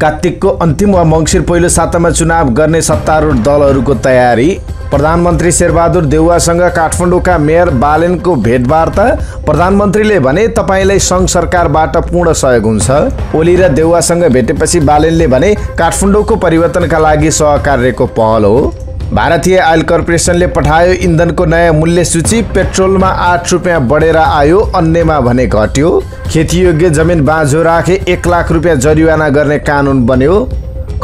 कार्तिकको अन्तिम वा मङ्सिर पहिलो सातामा चुनाव गर्ने सत्तारूढ दलहरूको तयारी प्रधानमन्त्री शेरबहादुर देउवासँग काठमाडौँका मेयर बालेनको भेटवार्ता प्रधानमन्त्रीले भने तपाईँलाई सङ्घ सरकारबाट पूर्ण सहयोग हुन्छ ओली र देउवासँग भेटेपछि बालेनले भने काठमाडौँको परिवर्तनका लागि सहकार्यको पहल हो भारतीय आयल कर्पोरेसनले पठायो इन्धनको नयाँ मूल्य सूची पेट्रोलमा आठ रुपियाँ बढेर आयो अन्यमा भने घट्यो खेतीयोग्य जमिन बाँझो राखे एक लाख रुपियाँ जरिवाना गर्ने कानुन बन्यो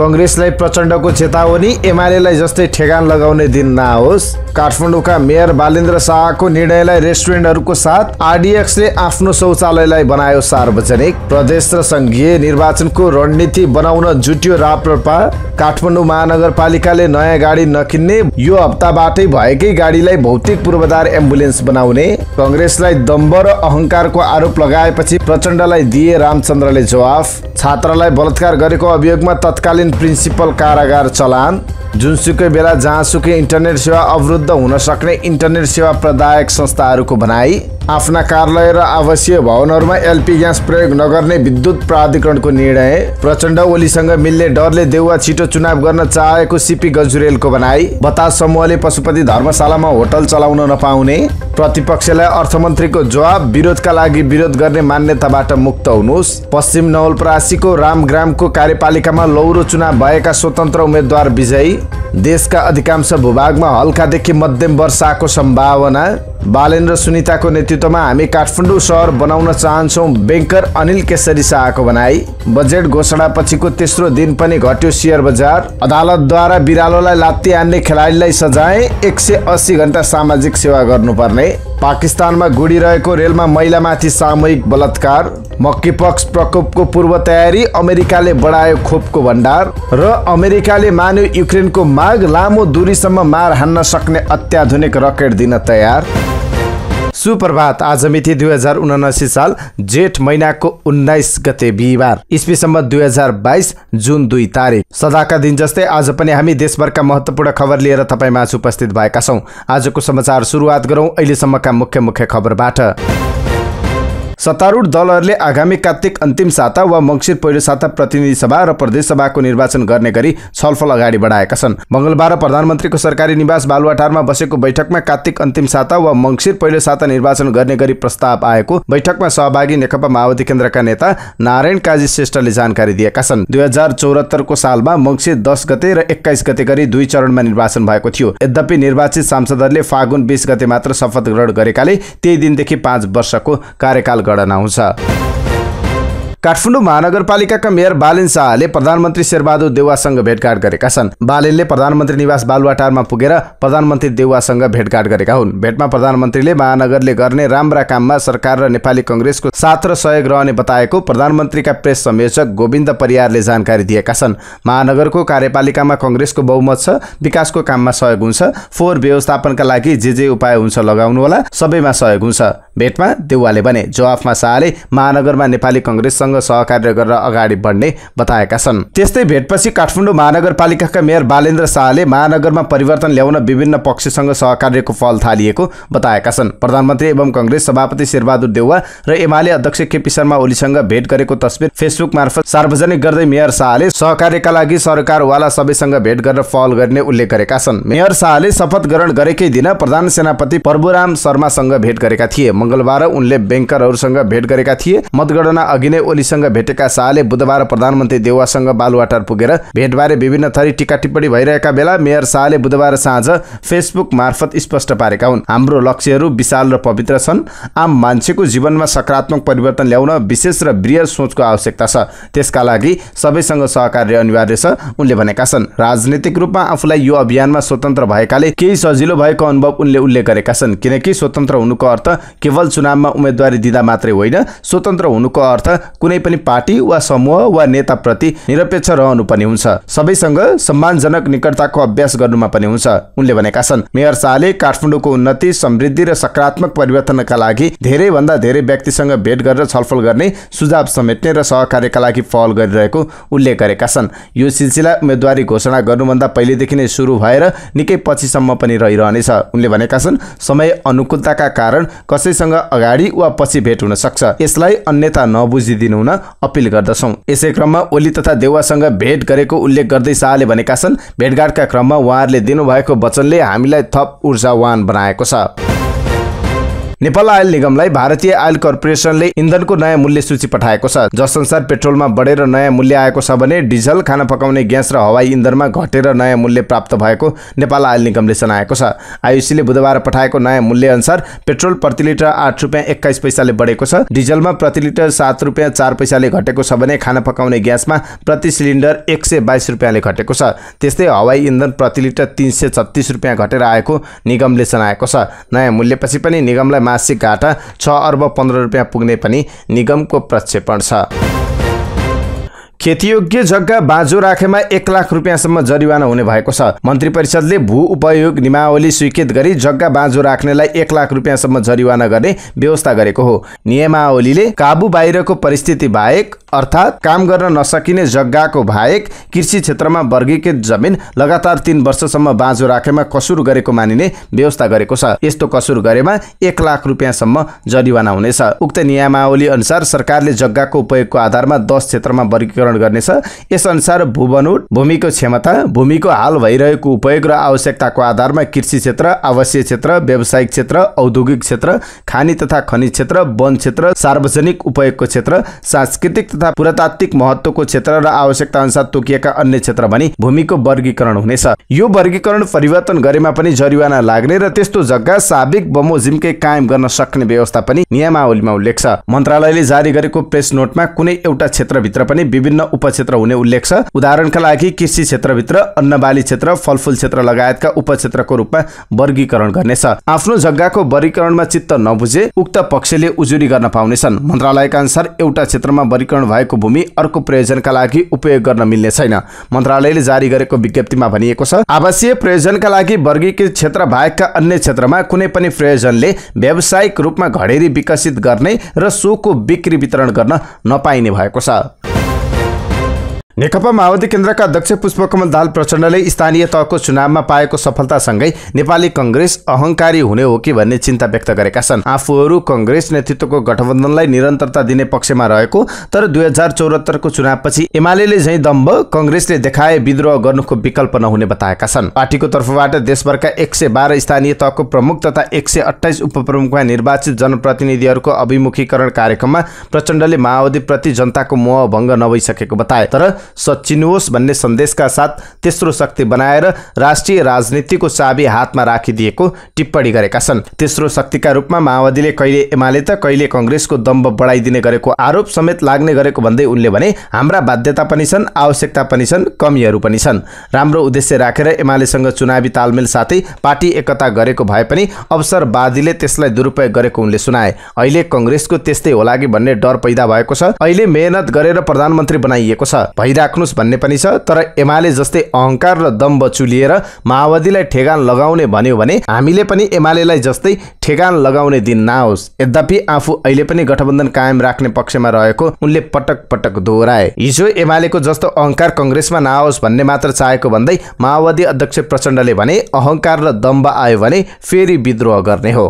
कङ्ग्रेसलाई प्रचण्डको चेतावनी एमालेलाई जस्तै ठेगान लगाउने दिन नआओस् काठमाडौँका मेयर बालेन्द्र शाहको निर्णयलाई रेस्टुरेन्टहरूको साथ आरडिएक्सले आफ्नो शौचालयलाई बनायो सार्वजनिक प्रदेश र संघीय निर्वाचनको रणनीति बनाउन जुट्यो राप्रपा काठमाडौँ महानगरपालिकाले नयाँ गाडी नकिन्ने यो हप्ताबाटै भएकै गाडीलाई भौतिक पूर्वाधार एम्बुलेन्स बनाउने कङ्ग्रेसलाई दम्ब र अहङ्कारको आरोप लगाएपछि प्रचण्डलाई दिए रामचन्द्रले जवाफ छात्रालाई बलात्कार गरेको अभियोगमा तत्कालीन प्रिन्सिपल कारागार चलान जुनसुकै बेला जहाँसुकै इन्टरनेट सेवा अवरुद्ध हुन सक्ने इन्टरनेट सेवा प्रदायक संस्थाहरूको भनाई आफ्ना कार्यालय र आवासीय भवनहरूमा एलपी ग्यास प्रयोग नगर्ने विद्युत प्राधिकरणको निर्णय प्रचण्ड ओलीसँग मिल्ने डरले देउवा छिटो चुनाव गर्न चाहेको सिपी गजुरेलको भनाई बतास समूहले पशुपति धर्मशालामा होटल चलाउन नपाउने प्रतिपक्षलाई अर्थमन्त्रीको जवाब विरोधका लागि विरोध गर्ने मान्यताबाट मुक्त हुनुहोस् पश्चिम नवलपरासीको रामग्रामको कार्यपालिकामा लौरो चुनाव भएका स्वतन्त्र उम्मेद्वार विजयी देशका अधिकांश भूभागमा हल्कादेखि मध्यम वर्षाको सम्भावना बालेन र सुनिताको नेतृत्वमा हामी काठमाडौँ सहर बनाउन चाहन्छौँ ब्याङ्कर अनिल केसरी शाहको भनाई बजेट घोषणा पछिको तेस्रो दिन पनि घट्यो सेयर बजार अदालतद्वारा बिरालोलाई लात्ती हान्ने खेलाडीलाई सजाए एक सय अस्सी घन्टा सामाजिक सेवा गर्नुपर्ने पाकिस्तानमा गुडिरहेको रेलमा महिलामाथि सामूहिक बलात्कार मक्कीपक्स प्रकोपको पूर्व तयारी अमेरिकाले बढायो खोपको भण्डार र अमेरिकाले मान्यो युक्रेनको माग लामो दूरीसम्म मार हान्न सक्ने अत्याधुनिक रकेट दिन तयार सुप्रभात आज मिति दुई हजार उनासी साल जेठ महिनाको उन्नाइस गते बिहिबार इस्वीसम्म दुई हजार बाइस जुन दुई तारिक सदाका दिन जस्तै आज पनि हामी देशभरका महत्त्वपूर्ण खबर लिएर माझ उपस्थित भएका छौँ आजको समाचार सुरुवात गरौँ अहिलेसम्मका मुख्य मुख्य खबरबाट सत्तारूढ दलहरूले आगामी कार्तिक अन्तिम साता वा मङ्सिर पहिलो साता प्रतिनिधि सभा र प्रदेश सभाको निर्वाचन गर्ने गरी छलफल अगाडि बढाएका छन् मङ्गलबार प्रधानमन्त्रीको सरकारी निवास बालुवाटारमा बसेको बैठकमा कार्तिक अन्तिम साता वा मङ्सिर पहिलो साता निर्वाचन गर्ने गरी प्रस्ताव आएको बैठकमा सहभागी नेकपा माओवादी केन्द्रका नेता नारायण काजी श्रेष्ठले जानकारी दिएका छन् दुई हजार चौरात्तरको सालमा मङ्सिर दस गते र एक्काइस गते गरी दुई चरणमा निर्वाचन भएको थियो यद्यपि निर्वाचित सांसदहरूले फागुन बिस गते मात्र शपथ ग्रहण गरेकाले त्यही दिनदेखि पाँच वर्षको कार्यकाल गणना हुन्छ काठमाडौँ महानगरपालिकाका मेयर बालेन शाहले प्रधानमन्त्री शेरबहादुर देउवासँग भेटघाट गरेका छन् बालेनले प्रधानमन्त्री निवास बालुवाटारमा पुगेर प्रधानमन्त्री देउवासँग भेटघाट गरेका हुन् भेटमा प्रधानमन्त्रीले महानगरले गर्ने राम्रा काममा सरकार र नेपाली कङ्ग्रेसको साथ र सहयोग रहने बताएको प्रधानमन्त्रीका प्रेस संयोजक गोविन्द परियारले जानकारी दिएका छन् महानगरको कार्यपालिकामा कङ्ग्रेसको बहुमत छ विकासको काममा सहयोग हुन्छ फोहोर व्यवस्थापनका लागि जे जे उपाय हुन्छ लगाउनु होला सबैमा सहयोग हुन्छ भेटमा देउवाले भने जवाफमा शाहले महानगरमा नेपाली कङ्ग्रेससँग सहकार्य गरेर अगाडि बढ्ने बताएका छन् त्यस्तै भेटपछि काठमाडौँ महानगरपालिकाका मेयर बालेन्द्र शाहले महानगरमा परिवर्तन ल्याउन विभिन्न पक्षसँग सहकार्यको फल थालिएको बताएका छन् प्रधानमन्त्री एवं कङ्ग्रेस सभापति शेरबहादुर देउवा र एमाले अध्यक्ष केपी शर्मा ओलीसँग भेट गरेको तस्विर फेसबुक मार्फत सार्वजनिक गर्दै मेयर शाहले सहकार्यका लागि सरकारवाला सबैसँग भेट गरेर फल गर्ने उल्लेख गरेका छन् मेयर शाहले शपथ ग्रहण गरेकै दिन प्रधान सेनापति प्रभुराम शर्मासँग भेट गरेका थिए मङ्गलबार उनले ब्याङ्करहरूसँग भेट गरेका थिए मतगणना अघि नै ओलीसँग भेटेका शाहले बुधबार प्रधानमन्त्री देवासँग बालुवाटार पुगेर भेटबारे विभिन्न थरी टिका टिप्पणी भइरहेका बेला मेयर शाहले बुधबार साँझ फेसबुक मार्फत स्पष्ट पारेका हुन् हाम्रो लक्ष्यहरू विशाल र पवित्र छन् आम मान्छेको जीवनमा सकारात्मक परिवर्तन ल्याउन विशेष र बृहत सोचको आवश्यकता छ त्यसका लागि सबैसँग सहकार्य अनिवार्य छ उनले भनेका छन् राजनीतिक रूपमा आफूलाई यो अभियानमा स्वतन्त्र भएकाले केही सजिलो भएको अनुभव उनले उल्लेख गरेका छन् किनकि स्वतन्त्र हुनुको अर्थ केवल केवल चुनावमा उम्मेदवारी दिँदा मात्रै होइन स्वतन्त्र हुनुको अर्थ कुनै पनि पार्टी वा समूह वा नेताप्रति निरपेक्ष रहनु पनि हुन्छ सबैसँग सम्मानजनक निकटताको अभ्यास गर्नुमा पनि हुन्छ उनले भनेका छन् मेयर शाहले काठमाडौँको उन्नति समृद्धि र सकारात्मक परिवर्तनका लागि धेरैभन्दा धेरै व्यक्तिसँग भेट गरेर छलफल गर्ने सुझाव समेट्ने र सहकार्यका लागि पहल गरिरहेको उल्लेख गरेका छन् यो सिलसिला उम्मेदवारी घोषणा गर्नुभन्दा पहिलेदेखि नै सुरु भएर निकै पछिसम्म पनि रहिरहनेछ उनले भनेका छन् समय अनुकूलताका कारण कसैसँग अगाडि वा पछि भेट हुन सक्छ यसलाई अन्यथा नबुझिदिनु हुन अपिल गर्दछौँ यसै क्रममा ओली तथा देउवासँग भेट गरेको उल्लेख गर्दै शाहले भनेका छन् भेटघाटका क्रममा उहाँहरूले दिनुभएको वचनले हामीलाई थप ऊर्जावान बनाएको छ नेपाल आयल निगमलाई भारतीय आयल कर्पोरेसनले इन्धनको नयाँ मूल्य सूची पठाएको छ जसअनुसार पेट्रोलमा बढेर नयाँ मूल्य आएको छ भने डिजल खाना पकाउने ग्यास र हवाई इन्धनमा घटेर नयाँ मूल्य प्राप्त भएको नेपाल आयल निगमले जनाएको छ आयुसीले बुधबार पठाएको नयाँ मूल्य अनुसार पेट्रोल प्रति लिटर आठ रुपियाँ एक्काइस पैसाले बढेको छ डिजलमा प्रति लिटर सात रुपियाँ चार पैसाले घटेको छ भने खाना पकाउने ग्यासमा प्रति सिलिन्डर एक सय बाइस रुपियाँले घटेको छ त्यस्तै हवाई इन्धन प्रति लिटर तिन सय छत्तिस रुपियाँ घटेर आएको निगमले जनाएको छ नयाँ मूल्यपछि पनि निगमलाई मासिक घाटा छ अर्ब पन्ध्र रुपियाँ पुग्ने पनि निगमको प्रक्षेपण छ खेतीयोग्य जग्गा बाँझो राखेमा एक लाख रुपियाँसम्म जरिवाना हुने भएको छ मन्त्री परिषदले भू उपयोग नियमावली स्वीकृत गरी जग्गा बाँझो राख्नेलाई एक लाख रुपियाँसम्म जरिवाना गर्ने व्यवस्था गरेको हो नियमावलीले काबु बाहिरको परिस्थिति बाहेक अर्थात् काम गर्न नसकिने जग्गाको बाहेक कृषि क्षेत्रमा वर्गीकृत जमिन लगातार तीन वर्षसम्म बाँझो राखेमा कसुर गरेको मानिने व्यवस्था गरेको छ यस्तो कसुर गरेमा एक लाख रुपियाँसम्म जरिवाना हुनेछ उक्त नियमावली अनुसार सरकारले जग्गाको उपयोगको आधारमा दस क्षेत्रमा वर्गीकरण निर्धारण गर्नेछ यसअनुसार भूबनोट भूमिको क्षमता भूमिको हाल भइरहेको उपयोग र आवश्यकताको आधारमा कृषि क्षेत्र आवासीय क्षेत्र व्यावसायिक क्षेत्र औद्योगिक क्षेत्र खानी तथा खनिज क्षेत्र वन क्षेत्र सार्वजनिक उपयोगको क्षेत्र सांस्कृतिक तथा पुरातात्विक महत्वको क्षेत्र र आवश्यकता अनुसार तोकिएका अन्य क्षेत्र भनी भूमिको वर्गीकरण हुनेछ यो वर्गीकरण परिवर्तन गरेमा पनि जरिवाना लाग्ने र त्यस्तो जग्गा साबिक बमोजिमकै कायम गर्न सक्ने व्यवस्था पनि नियमावलीमा उल्लेख छ मन्त्रालयले जारी गरेको प्रेस नोटमा कुनै एउटा क्षेत्रभित्र पनि विभिन्न विभिन्न उपक्षेत्र हुने उल्लेख छ उदाहरणका लागि कृषि क्षेत्रभित्र अन्नबाली क्षेत्र फलफुल क्षेत्र लगायतका उपक्षेत्रको रूपमा वर्गीकरण गर्नेछ आफ्नो जग्गाको वर्गीकरणमा चित्त नबुझे उक्त पक्षले उजुरी गर्न पाउनेछन् मन्त्रालयका अनुसार एउटा क्षेत्रमा वर्गीकरण भएको भूमि अर्को प्रयोजनका लागि उपयोग गर्न मिल्ने छैन मन्त्रालयले जारी गरेको विज्ञप्तिमा भनिएको छ आवासीय प्रयोजनका लागि वर्गीकृत क्षेत्र बाहेकका अन्य क्षेत्रमा कुनै पनि प्रयोजनले व्यावसायिक रूपमा घडेरी विकसित गर्ने र सोको बिक्री वितरण गर्न नपाइने भएको छ नेकपा माओवादी केन्द्रका अध्यक्ष पुष्पकमल दाल प्रचण्डले स्थानीय तहको चुनावमा पाएको सफलतासँगै नेपाली कङ्ग्रेस अहङ्कारी हुने हो कि भन्ने चिन्ता व्यक्त गरेका छन् आफूहरू कङ्ग्रेस नेतृत्वको गठबन्धनलाई निरन्तरता दिने पक्षमा रहेको तर दुई हजार चौरात्तरको चुनावपछि एमाले झैँ दम्ब कङ्ग्रेसले देखाए विद्रोह गर्नुको विकल्प नहुने बताएका छन् पार्टीको तर्फबाट देशभरका एक सय बाह्र स्थानीय तहको प्रमुख तथा एक सय अठाइस उपप्रमुखमा निर्वाचित जनप्रतिनिधिहरूको अभिमुखीकरण कार्यक्रममा प्रचण्डले माओवादीप्रति जनताको मोह भङ्ग नभइसकेको बताए तर सचिनुहोस् भन्ने सन्देशका साथ तेस्रो शक्ति बनाएर राष्ट्रिय राजनीतिको चाबी हातमा राखिदिएको टिप्पणी गरेका छन् तेस्रो शक्तिका रूपमा माओवादीले कहिले एमाले त कहिले कङ्ग्रेसको दम्ब बढाइदिने गरेको आरोप समेत लाग्ने गरेको भन्दै उनले भने हाम्रा बाध्यता पनि छन् आवश्यकता पनि छन् कमीहरू पनि छन् राम्रो उद्देश्य राखेर एमालेसँग चुनावी तालमेल साथै पार्टी एकता गरेको भए पनि अवसरवादीले त्यसलाई दुरुपयोग गरेको उनले सुनाए अहिले कङ्ग्रेसको त्यस्तै होला कि भन्ने डर पैदा भएको छ अहिले मेहनत गरेर प्रधानमन्त्री बनाइएको छ दिइराख्नुहोस् भन्ने पनि छ तर एमाले जस्तै अहङ्कार र दम्ब चुलिएर माओवादीलाई ठेगान लगाउने भन्यो भने हामीले पनि एमालेलाई जस्तै ठेगान लगाउने दिन नहोस् यद्यपि आफू अहिले पनि गठबन्धन कायम राख्ने पक्षमा रहेको उनले पटक पटक दोहोऱ्याए हिजो एमालेको जस्तो अहङ्कार कङ्ग्रेसमा नआओस् भन्ने मात्र चाहेको भन्दै माओवादी अध्यक्ष प्रचण्डले भने अहङ्कार र दम्ब आयो भने फेरि विद्रोह गर्ने हो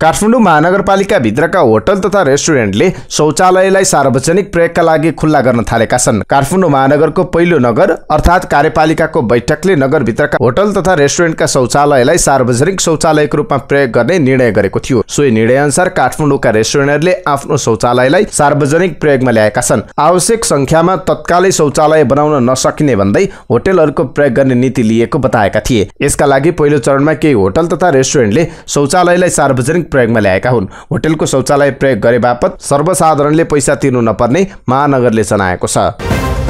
काठमाडौँ महानगरपालिकाभित्रका होटल तथा रेस्टुरेन्टले शौचालयलाई सार्वजनिक प्रयोगका लागि खुल्ला गर्न थालेका छन् काठमाडौँ महानगरको पहिलो नगर अर्थात् कार्यपालिकाको बैठकले नगरभित्रका होटल तथा रेस्टुरेन्टका शौचालयलाई सार्वजनिक शौचालयको रूपमा प्रयोग गर्ने निर्णय गरेको थियो सोही निर्णय अनुसार काठमाडौँका रेस्टुरेन्टहरूले आफ्नो शौचालयलाई सार्वजनिक प्रयोगमा ल्याएका छन् आवश्यक संख्यामा तत्कालै शौचालय बनाउन नसकिने भन्दै होटलहरूको प्रयोग गर्ने नीति लिएको बताएका थिए यसका लागि पहिलो चरणमा केही होटल तथा रेस्टुरेन्टले शौचालयलाई सार्वजनिक प्रयोगमा ल्याएका हुन् होटेलको शौचालय प्रयोग गरे बापत सर्वसाधारणले पैसा तिर्नु नपर्ने महानगरले जनाएको छ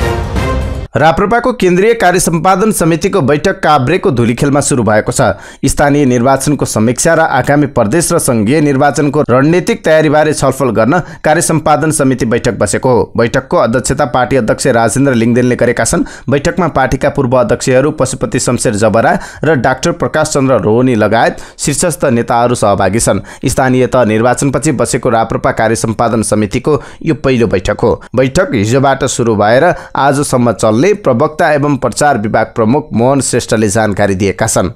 राप्रपाको केन्द्रीय कार्य सम्पादन समितिको बैठक काभ्रेको धुलीखेलमा सुरु भएको छ स्थानीय निर्वाचनको समीक्षा र आगामी प्रदेश र संघीय निर्वाचनको रणनीतिक तयारीबारे छलफल गर्न कार्य सम्पादन समिति बैठक बसेको हो बैठकको अध्यक्षता पार्टी अध्यक्ष राजेन्द्र लिङ्गदेनले गरेका छन् बैठकमा पार्टीका पूर्व अध्यक्षहरू पशुपति शमशेर जबरा र डाक्टर प्रकाश चन्द्र रोहनी लगायत शीर्षस्थ नेताहरू सहभागी छन् स्थानीय तह निर्वाचनपछि बसेको राप्रपा कार्य सम्पादन समितिको यो पहिलो बैठक हो बैठक हिजोबाट सुरु भएर आजसम्म चल ले प्रवक्ता एवं प्रचार विभाग प्रमुख मोहन श्रेष्ठले जानकारी दिएका छन्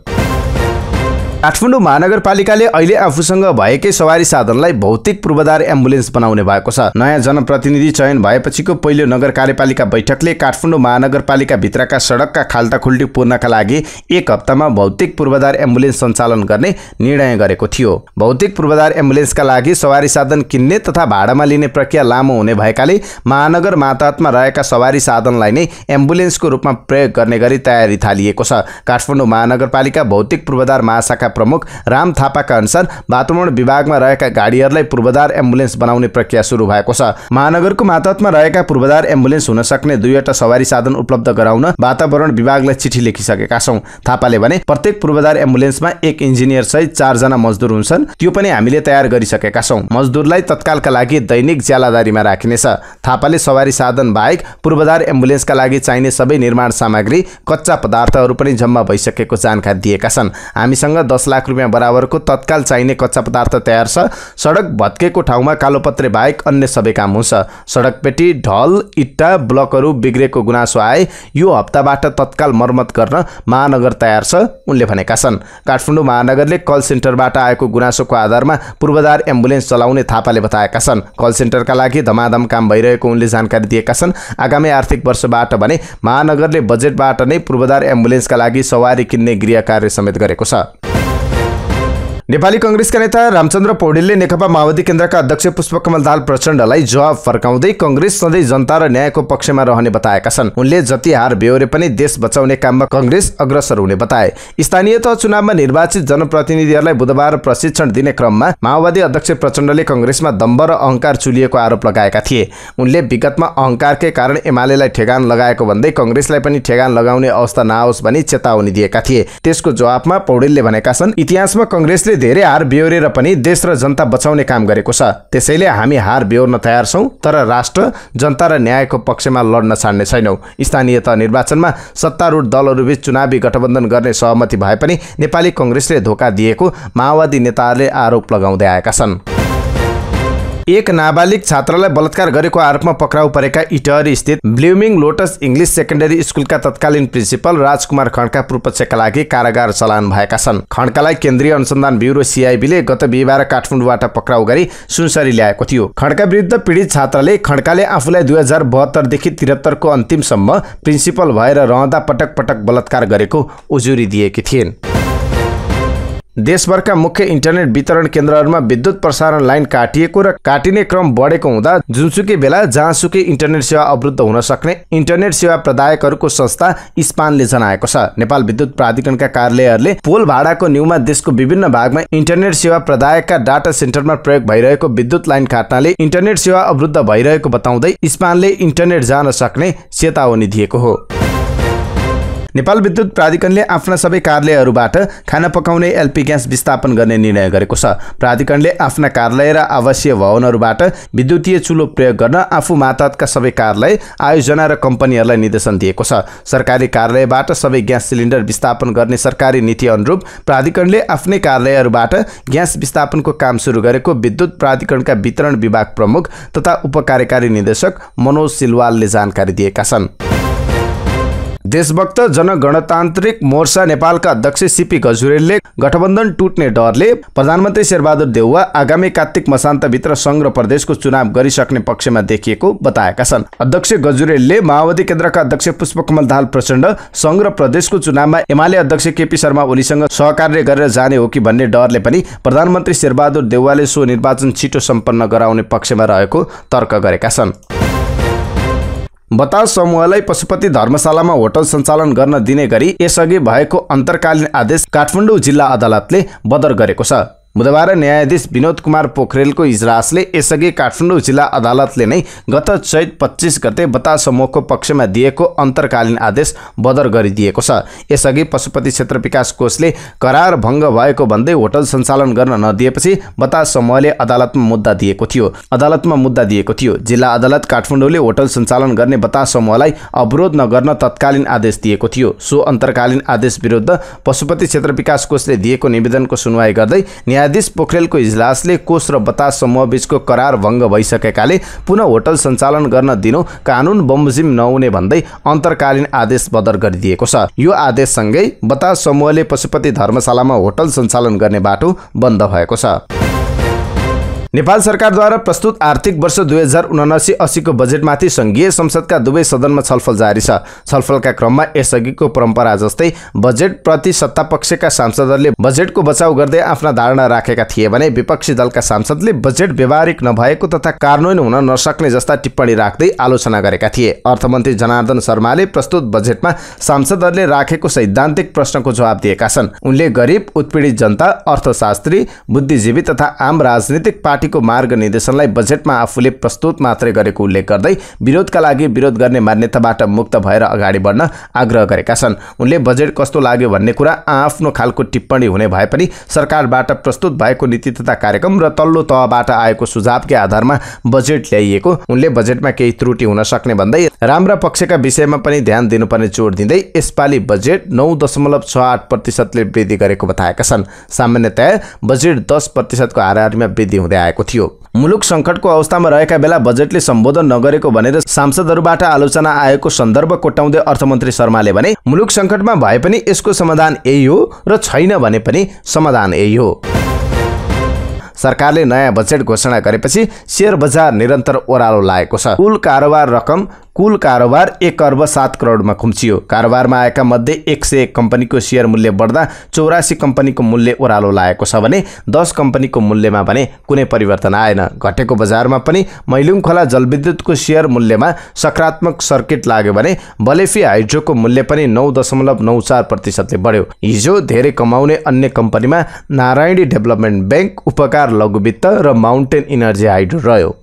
काठमाडौँ महानगरपालिकाले अहिले आफूसँग भएकै सवारी साधनलाई भौतिक पूर्वाधार एम्बुलेन्स बनाउने भएको छ नयाँ जनप्रतिनिधि चयन भएपछिको पहिलो नगर कार्यपालिका बैठकले काठमाडौँ महानगरपालिका भित्रका सडकका खाल्टाखुल्टी पूर्णका लागि एक हप्तामा भौतिक पूर्वाधार एम्बुलेन्स सञ्चालन गर्ने निर्णय गरेको थियो भौतिक पूर्वाधार एम्बुलेन्सका लागि सवारी साधन किन्ने तथा भाडामा लिने प्रक्रिया लामो हुने भएकाले महानगर मातहतमा रहेका सवारी साधनलाई नै एम्बुलेन्सको रूपमा प्रयोग गर्ने गरी तयारी थालिएको छ काठमाडौँ महानगरपालिका भौतिक पूर्वाधार महाशाखा प्रमुख राम थापाका अनुसार वातावरण विभागमा रहेका गाडीहरूलाई पूर्वाधार एम्बुलेन्स बनाउने प्रक्रिया सुरु भएको छ महानगरको मातहतमा रहेका पूर्वाधार एम्बुलेन्स हुन सक्ने दुईवटा सवारी साधन उपलब्ध गराउन वातावरण विभागलाई चिठी लेखिसकेका छौँ थापाले भने प्रत्येक पूर्वाधार एम्बुलेन्समा एक इन्जिनियर सहित चारजना मजदुर हुन्छन् त्यो पनि हामीले तयार गरिसकेका छौँ मजदुरलाई तत्कालका लागि दैनिक ज्यालादारीमा राखिनेछ थापाले सवारी साधन बाहेक पूर्वाधार एम्बुलेन्सका लागि चाहिने सबै निर्माण सामग्री कच्चा पदार्थहरू पनि जम्मा भइसकेको जानकारी दिएका छन् हामीसँग दस दस लाख रुपियाँ बराबरको तत्काल चाहिने कच्चा पदार्थ तयार छ सडक भत्केको ठाउँमा कालोपत्रे बाहेक अन्य सबै काम हुन्छ सडक ढल इट्टा ब्लकहरू बिग्रेको गुनासो आए यो हप्ताबाट तत्काल मर्मत गर्न महानगर तयार छ उनले भनेका छन् काठमाडौँ महानगरले कल सेन्टरबाट आएको गुनासोको आधारमा पूर्वाधार एम्बुलेन्स चलाउने थापाले बताएका छन् कल सेन्टरका लागि धमाधम काम भइरहेको उनले जानकारी दिएका छन् आगामी आर्थिक वर्षबाट भने महानगरले बजेटबाट नै पूर्वाधार एम्बुलेन्सका लागि सवारी किन्ने गृह कार्य समेत गरेको छ नेपाली कङ्ग्रेसका नेता रामचन्द्र पौडेलले नेकपा माओवादी केन्द्रका अध्यक्ष पुष्पकमल दाल प्रचण्डलाई जवाब फर्काउँदै कङ्ग्रेस सधैँ जनता र न्यायको पक्षमा रहने बताएका छन् उनले जति हार बेहोरे पनि देश बचाउने काममा कङ्ग्रेस अग्रसर हुने बताए स्थानीय तह चुनावमा निर्वाचित जनप्रतिनिधिहरूलाई बुधबार प्रशिक्षण दिने क्रममा माओवादी अध्यक्ष प्रचण्डले कङ्ग्रेसमा दम्ब र अहङ्कार चुलिएको आरोप लगाएका थिए उनले विगतमा अहङ्कारकै कारण एमालेलाई ठेगान लगाएको भन्दै कङ्ग्रेसलाई पनि ठेगान लगाउने अवस्था नआओस् भनी चेतावनी दिएका थिए त्यसको जवाबमा पौडेलले भनेका छन् इतिहासमा कङ्ग्रेसले यसले धेरै हार बेहोरेर पनि देश र जनता बचाउने काम गरेको छ त्यसैले हामी हार बेहोर्न तयार छौँ तर राष्ट्र जनता र न्यायको पक्षमा लड्न छाड्ने छैनौँ स्थानीय तह निर्वाचनमा सत्तारूढ दलहरूबीच चुनावी गठबन्धन गर्ने सहमति भए पनि नेपाली कङ्ग्रेसले धोका दिएको माओवादी नेताहरूले आरोप लगाउँदै आएका छन् एक नाबालिग छात्रालाई बलात्कार गरेको आरोपमा पक्राउ परेका इटहरी स्थित ब्लुमिङ लोटस इङ्ग्लिस सेकेन्डरी स्कुलका तत्कालीन प्रिन्सिपल राजकुमार खड्का पूर्वपक्षका लागि कारागार चलान भएका छन् खड्कालाई केन्द्रीय अनुसन्धान ब्युरो सिआइबीले गत बिहिबार काठमाडौँबाट पक्राउ गरी सुनसरी ल्याएको थियो खड्का विरुद्ध पीडित छात्राले खड्काले आफूलाई दुई हजार बहत्तरदेखि त्रिहत्तरको अन्तिमसम्म प्रिन्सिपल भएर रहँदा पटक पटक बलात्कार गरेको उजुरी दिएकी थिइन् देशभरका मुख्य इन्टरनेट वितरण केन्द्रहरूमा विद्युत प्रसारण लाइन काटिएको र काटिने क्रम बढेको हुँदा जुनसुकै बेला जहाँसुकै इन्टरनेट सेवा अवरुद्ध हुन सक्ने इन्टरनेट सेवा प्रदायकहरूको संस्था स्पानले जनाएको छ नेपाल विद्युत प्राधिकरणका कार्यालयहरूले पोल भाडाको न्युमा देशको विभिन्न भागमा इन्टरनेट सेवा प्रदायकका डाटा सेन्टरमा प्रयोग भइरहेको विद्युत लाइन काट्नाले इन्टरनेट सेवा अवरुद्ध भइरहेको बताउँदै स्पानले इन्टरनेट जान सक्ने चेतावनी दिएको हो नेपाल विद्युत प्राधिकरणले आफ्ना सबै कार्यालयहरूबाट खाना पकाउने एलपी ग्यास विस्थापन गर्ने निर्णय गरेको छ प्राधिकरणले आफ्ना कार्यालय र आवासीय भवनहरूबाट विद्युतीय चुलो प्रयोग गर्न आफू मातहतका सबै कार्यालय आयोजना र कम्पनीहरूलाई निर्देशन दिएको छ सरकारी कार्यालयबाट सबै ग्यास सिलिन्डर विस्थापन गर्ने सरकारी नीति अनुरूप प्राधिकरणले आफ्नै कार्यालयहरूबाट ग्यास विस्थापनको काम सुरु गरेको विद्युत प्राधिकरणका वितरण विभाग प्रमुख तथा उपकार्यकारी निर्देशक मनोज सिलवालले जानकारी दिएका छन् देशभक्त जनगणतान्त्रिक मोर्चा नेपालका अध्यक्ष सिपी गजुरेलले गठबन्धन टुट्ने डरले प्रधानमन्त्री शेरबहादुर देउवा आगामी कार्तिक मसान्तभित्र सङ्घ प्रदेशको चुनाव गरिसक्ने पक्षमा देखिएको बताएका छन् अध्यक्ष गजुरेलले माओवादी केन्द्रका अध्यक्ष पुष्पकमल दाहाल प्रचण्ड सङ्घ प्रदेशको चुनावमा एमाले अध्यक्ष केपी शर्मा ओलीसँग सहकार्य गरेर जाने हो कि भन्ने डरले पनि प्रधानमन्त्री शेरबहादुर देउवाले सो निर्वाचन छिटो सम्पन्न गराउने पक्षमा रहेको तर्क गरेका छन् बतास समूहलाई पशुपति धर्मशालामा होटल सञ्चालन गर्न दिने गरी यसअघि भएको अन्तर्कालीन आदेश काठमाडौँ जिल्ला अदालतले बदर गरेको छ बुधबार न्यायाधीश विनोद कुमार पोखरेलको इजलासले यसअघि काठमाडौँ जिल्ला अदालतले नै गत चैत पच्चिस गते बता समूहको पक्षमा दिएको अन्तर्कालीन आदेश बदर गरिदिएको छ यसअघि पशुपति क्षेत्र विकास कोषले करार भङ्ग भएको भन्दै होटल सञ्चालन गर्न नदिएपछि बता समूहले अदालतमा मुद्दा दिएको थियो अदालतमा मुद्दा दिएको थियो जिल्ला अदालत काठमाडौँले होटल सञ्चालन गर्ने बता समूहलाई अवरोध नगर्न तत्कालीन आदेश दिएको थियो सो अन्तर्कालीन आदेश विरुद्ध पशुपति क्षेत्र विकास कोषले दिएको निवेदनको सुनवाई गर्दै न्यायाधीश पोखरेलको इजलासले कोष र बतास समूहबीचको करार भङ्ग भइसकेकाले पुनः होटल सञ्चालन गर्न दिनु कानुन बमोजिम नहुने भन्दै अन्तरकालीन आदेश बदर गरिदिएको छ यो आदेशसँगै बतास समूहले पशुपति धर्मशालामा होटल सञ्चालन गर्ने बाटो बन्द भएको छ नेपाल सरकारद्वारा प्रस्तुत आर्थिक वर्ष दुई हजार उनासी असीको बजेटमाथि सङ्घीय संसदका दुवै सदनमा छलफल जारी छ छलफलका क्रममा यसअघिको परम्परा जस्तै बजेटप्रति सत्तापक्षका सांसदहरूले बजेटको बचाउ गर्दै आफ्ना धारणा राखेका थिए भने विपक्षी दलका सांसदले बजेट व्यावहारिक नभएको तथा कार्यान्वयन हुन नसक्ने जस्ता टिप्पणी राख्दै आलोचना गरेका थिए अर्थमन्त्री जनार्दन शर्माले प्रस्तुत बजेटमा सांसदहरूले राखेको सैद्धान्तिक प्रश्नको जवाब दिएका छन् उनले गरिब उत्पीडित जनता अर्थशास्त्री बुद्धिजीवी तथा आम राजनीतिक पार्टी पार्टीको मार्ग निर्देशनलाई बजेटमा आफूले प्रस्तुत मात्रै गरेको उल्लेख गर्दै विरोधका लागि विरोध गर्ने मान्यताबाट मुक्त भएर अगाडि बढ्न आग्रह गरेका छन् उनले बजेट कस्तो लाग्यो भन्ने कुरा आआफ्नो खालको टिप्पणी हुने भए पनि सरकारबाट प्रस्तुत भएको नीति तथा कार्यक्रम र तल्लो तहबाट आएको सुझावकै आधारमा बजेट ल्याइएको उनले बजेटमा केही त्रुटि हुन सक्ने भन्दै राम्रा पक्षका विषयमा पनि ध्यान दिनुपर्ने जोड दिँदै यसपालि बजेट नौ दशमलव छ आठ प्रतिशतले वृद्धि गरेको बताएका छन् सामान्यतया बजेट दस प्रतिशतको हाराहारीमा वृद्धि हुँदै आएको आएको थियो मुलुक सङ्कटको अवस्थामा रहेका बेला बजेटले सम्बोधन नगरेको भनेर सांसदहरूबाट आलोचना आएको सन्दर्भ कोटाउँदै अर्थमन्त्री शर्माले भने मुलुक सङ्कटमा भए पनि यसको समाधान यही हो र छैन भने पनि समाधान यही हो सरकारले नयाँ बजेट घोषणा गरेपछि सेयर बजार निरन्तर ओह्रालो लागेको छ कुल कारोबार रकम कुल कारोबार एक अर्ब सात करोडमा खुम्चियो कारोबारमा आएका मध्ये एक सय कम्पनीको सेयर मूल्य बढ्दा चौरासी कम्पनीको मूल्य ओह्रालो लागेको छ भने दस कम्पनीको मूल्यमा भने कुनै परिवर्तन आएन घटेको बजारमा पनि मैलुङ खोला जलविद्युतको सेयर मूल्यमा सकारात्मक सर्किट लाग्यो भने बलेफी हाइड्रोको मूल्य पनि नौ दशमलव नौ चार प्रतिशतले बढ्यो हिजो धेरै कमाउने अन्य कम्पनीमा नारायणी डेभलपमेन्ट ब्याङ्क उपकार लघुवित्त र माउन्टेन इनर्जी हाइड्रो रह्यो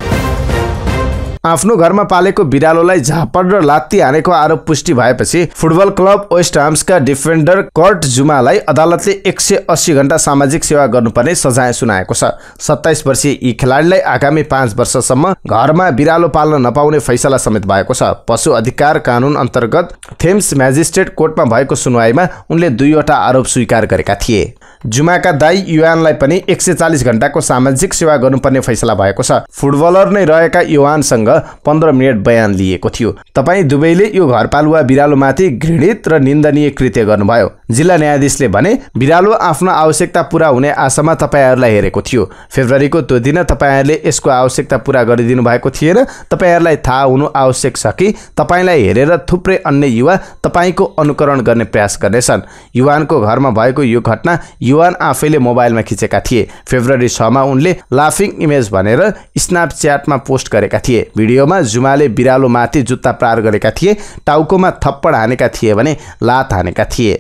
आफ्नो घरमा पालेको बिरालोलाई झापड र लात्ती हानेको आरोप पुष्टि भएपछि फुटबल क्लब वेस्ट हार्म्सका डिफेन्डर कर्ट जुमालाई अदालतले एक सय अस्सी घण्टा सामाजिक सेवा गर्नुपर्ने सजाय सुनाएको छ सत्ताइस वर्षीय यी खेलाडीलाई आगामी पाँच वर्षसम्म घरमा बिरालो पाल्न नपाउने फैसला समेत भएको छ पशु अधिकार कानुन अन्तर्गत थेम्स म्याजिस्ट्रेट कोर्टमा भएको सुनवाईमा उनले दुईवटा आरोप स्वीकार गरेका थिए जुमाका दाई युवानलाई पनि एक सय चालिस घन्टाको सामाजिक सेवा गर्नुपर्ने फैसला भएको छ फुटबलर नै रहेका युवानसँग पन्ध्र मिनट बयान लिएको थियो तपाईँ दुवैले यो घरपालुवा बिरालोमाथि घृणित र निन्दनीय कृत्य गर्नुभयो जिल्ला न्यायाधीशले भने बिरालो आफ्नो आवश्यकता पुरा हुने आशामा तपाईँहरूलाई हेरेको थियो फेब्रुअरीको त्यो दिन तपाईँहरूले यसको आवश्यकता पुरा गरिदिनु भएको थिएन तपाईँहरूलाई थाहा हुनु आवश्यक छ कि तपाईँलाई हेरेर थुप्रै अन्य युवा तपाईँको अनुकरण गर्ने प्रयास गर्नेछन् युवानको घरमा भएको यो घटना युवान आफैले मोबाइलमा खिचेका थिए फेब्रुअरी छमा उनले लाफिङ इमेज भनेर स्न्यापच्याटमा पोस्ट गरेका थिए भिडियोमा जुमाले बिरालो माथि जुत्ता प्रार गरेका थिए टाउकोमा थप्पड हानेका थिए भने लात हानेका थिए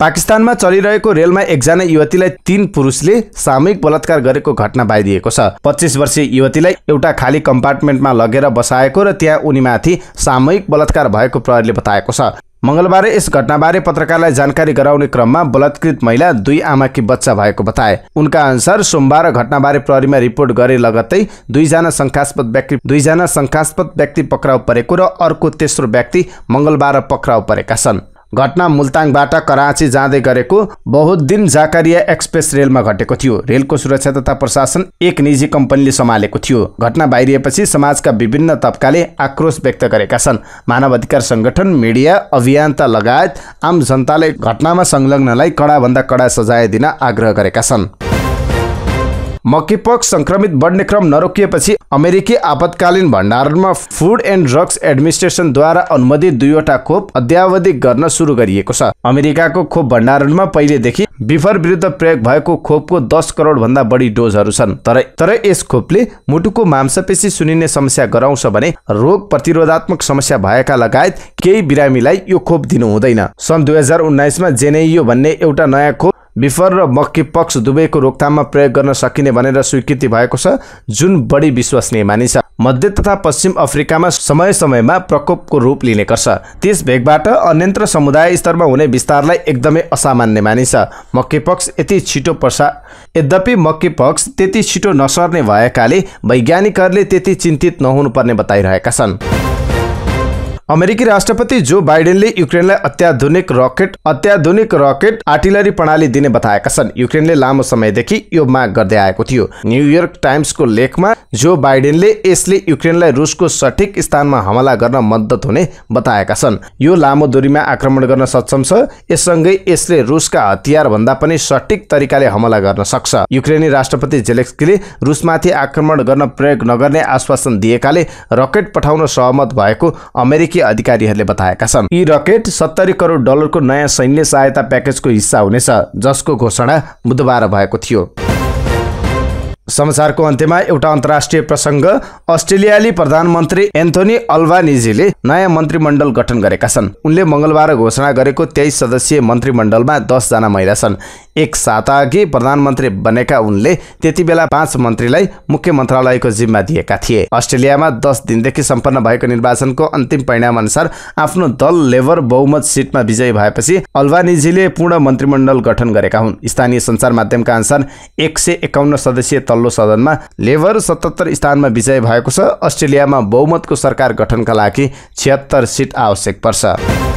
पाकिस्तानमा चलिरहेको रेलमा एकजना युवतीलाई तीन पुरुषले सामूहिक बलात्कार गरेको घटना बाहिरिएको छ पच्चिस वर्षीय युवतीलाई एउटा खाली कम्पार्टमेन्टमा लगेर बसाएको र त्यहाँ उनीमाथि सामूहिक बलात्कार भएको प्रहरीले बताएको छ मङ्गलबार यस घटनाबारे पत्रकारलाई जानकारी गराउने क्रममा बलात्कृत महिला दुई आमाकी बच्चा भएको बताए उनका अनुसार सोमबार घटनाबारे प्रहरीमा रिपोर्ट गरे लगत्तै दुईजना शङ्कास्पद व्यक्ति दुईजना शङ्कास्पद व्यक्ति पक्राउ परेको र अर्को तेस्रो व्यक्ति मङ्गलबार पक्राउ परेका छन् घटना मुल्ताङबाट कराँची जाँदै गरेको बहुद्दिन जाकरिया एक्सप्रेस रेलमा घटेको थियो रेलको सुरक्षा तथा प्रशासन एक निजी कम्पनीले सम्हालेको थियो घटना बाहिरिएपछि समाजका विभिन्न तबकाले आक्रोश व्यक्त गरेका छन् मानव अधिकार सङ्गठन मिडिया अभियन्ता लगायत आम जनताले घटनामा संलग्नलाई कडाभन्दा कडा सजाय दिन आग्रह गरेका छन् मक्कीपक्स संक्रमित बढ्ने क्रम नरोकिएपछि अमेरिकी आपतकालीन भण्डारणमा फुड एन्ड ड्रग्स एडमिनिस्ट्रेसनद्वारा अनुमोदित दुईवटा खोप अध्यावधिक गर्न सुरु गरिएको छ अमेरिकाको खोप भण्डारणमा पहिलेदेखि बिफर विरुद्ध प्रयोग भएको खोपको दस करोड भन्दा बढी डोजहरू छन् तर तर यस खोपले मुटुको मांसपेशी सुनिने समस्या गराउँछ भने रोग प्रतिरोधात्मक समस्या भएका लगायत केही बिरामीलाई यो खोप दिनु हुँदैन सन् दुई हजार उन्नाइसमा जेनेइयो भन्ने एउटा नयाँ खोप बिफर र मक्की पक्ष दुवैको रोकथाममा प्रयोग गर्न सकिने भनेर स्वीकृति भएको छ जुन बढी विश्वसनीय मानिन्छ मध्य तथा पश्चिम अफ्रिकामा समय समयमा प्रकोपको रूप लिने गर्छ त्यस भेगबाट अन्यन्त्र समुदाय स्तरमा हुने विस्तारलाई एकदमै असामान्य मानिन्छ मक्की पक्ष यति छिटो प्रसा यद्यपि मक्की पक्ष त्यति छिटो नसर्ने भएकाले वैज्ञानिकहरूले त्यति चिन्तित नहुनुपर्ने बताइरहेका छन् अमेरिकी राष्ट्रपति जो बाइडेनले युक्रेनलाई अत्याधुनिक रकेट अत्याधुनिक रकेट आर्टिलरी प्रणाली दिने बताएका छन् युक्रेनले लामो समयदेखि यो माग गर्दै आएको थियो न्युयोर्क टाइम्सको लेखमा जो बाइडेनले यसले युक्रेनलाई रुसको सठिक स्थानमा हमला गर्न मद्दत हुने बताएका छन् यो लामो दूरीमा आक्रमण गर्न सक्षम छ यससँगै यसले रुसका हतियार भन्दा पनि सठिक तरिकाले हमला गर्न सक्छ युक्रेनी राष्ट्रपति जेलेक्सकीले रुसमाथि आक्रमण गर्न प्रयोग नगर्ने आश्वासन दिएकाले रकेट पठाउन सहमत भएको अमेरिकी अमेरिकी अधिकारीहरूले बताएका छन् यी रकेट सत्तरी करोड डलरको नयाँ सैन्य सहायता प्याकेजको हिस्सा हुनेछ जसको घोषणा बुधबार भएको थियो समाचारको अन्त्यमा एउटा अन्तर्राष्ट्रिय प्रसङ्ग अस्ट्रेलियाली प्रधानमन्त्री एन्थोनी अल्बानिजीले नयाँ मन्त्रीमण्डल गठन गरेका छन् उनले मङ्गलबार घोषणा गरेको तेइस सदस्यीय मन्त्रीमण्डलमा दसजना महिला छन् एक साता अघि प्रधानमन्त्री बनेका उनले त्यति बेला पाँच मन्त्रीलाई मुख्य मन्त्रालयको जिम्मा दिएका थिए अस्ट्रेलियामा दस दिनदेखि सम्पन्न भएको निर्वाचनको अन्तिम परिणाम अनुसार आफ्नो दल लेबर बहुमत सिटमा विजयी भएपछि अल्वानिजीले पूर्ण मन्त्रीमण्डल गठन गरेका हुन् स्थानीय सञ्चार माध्यमका अनुसार एक सय एकाउन्न सदस्यीय तल्लो सदनमा लेबर सतहत्तर स्थानमा विजय भएको छ अस्ट्रेलियामा बहुमतको सरकार गठनका लागि छिहत्तर सिट आवश्यक पर्छ